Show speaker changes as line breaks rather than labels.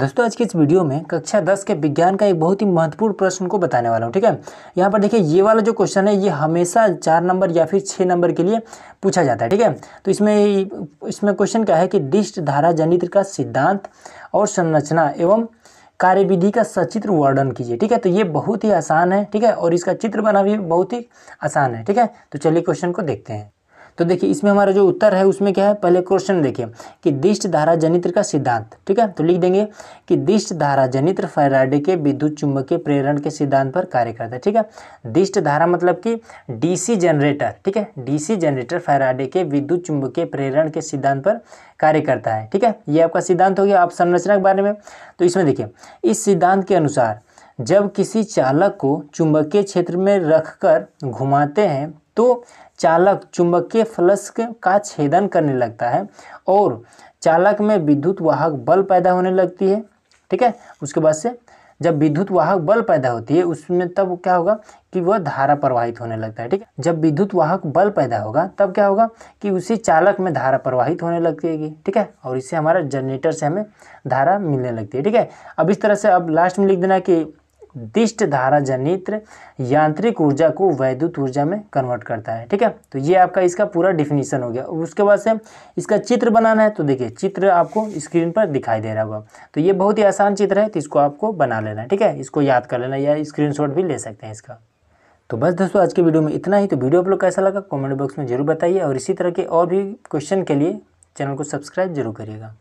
दोस्तों आज की इस वीडियो में कक्षा दस के विज्ञान का एक बहुत ही महत्वपूर्ण प्रश्न को बताने वाला हूँ ठीक है यहाँ पर देखिए ये वाला जो क्वेश्चन है ये हमेशा चार नंबर या फिर छः नंबर के लिए पूछा जाता है ठीक है तो इसमें इसमें क्वेश्चन क्या है कि दिष्ट धारा जनित्र का सिद्धांत और संरचना एवं कार्यविधि का सचित्र वर्णन कीजिए ठीक है तो ये बहुत ही आसान है ठीक है और इसका चित्र बना भी बहुत ही आसान है ठीक है तो चलिए क्वेश्चन को देखते हैं तो देखिए इसमें हमारा जो उत्तर है उसमें क्या है पहले क्वेश्चन देखिए कि दिष्ट धारा जनित्र का सिद्धांत ठीक है तो लिख देंगे कि दिष्ट धारा जनित्र फैराडे के विद्युत चुंबकीय प्रेरण के सिद्धांत पर कार्य करता है ठीक है दिष्ट धारा मतलब कि डीसी जनरेटर ठीक है डीसी जनरेटर फैराडे के विद्युत चुंबकीय प्रेरण के सिद्धांत पर कार्य करता है ठीक है ये आपका सिद्धांत हो गया आप संरचना के बारे में तो इसमें देखिए इस सिद्धांत के अनुसार जब किसी चालक को चुंबकीय क्षेत्र में रखकर घुमाते हैं तो चालक चुंबकीय फ्लस्क का छेदन करने लगता है और चालक में विद्युत वाहक बल पैदा होने लगती है ठीक है उसके बाद से जब विद्युत वाहक बल पैदा होती है उसमें तब क्या होगा कि वह धारा प्रवाहित होने लगता है ठीक है जब विद्युत वाहक बल पैदा होगा तब क्या होगा कि उसी चालक में धारा प्रवाहित होने लगती है ठीक है और इससे हमारा जनरेटर से हमें धारा मिलने लगती है ठीक है अब इस तरह से अब लास्ट में लिख देना कि दिष्ट धारा जनित्र यांत्रिक ऊर्जा को वैद्युत ऊर्जा में कन्वर्ट करता है ठीक है तो ये आपका इसका पूरा डिफिनीशन हो गया उसके बाद से इसका चित्र बनाना है तो देखिए चित्र आपको स्क्रीन पर दिखाई दे रहा होगा तो ये बहुत ही आसान चित्र है तो इसको आपको बना लेना है ठीक है इसको याद कर लेना या स्क्रीन भी ले सकते हैं इसका तो बस दोस्तों आज के वीडियो में इतना ही तो वीडियो आप लोग कैसा लगा कॉमेंट बॉक्स में जरूर बताइए और इसी तरह के और भी क्वेश्चन के लिए चैनल को सब्सक्राइब जरूर करिएगा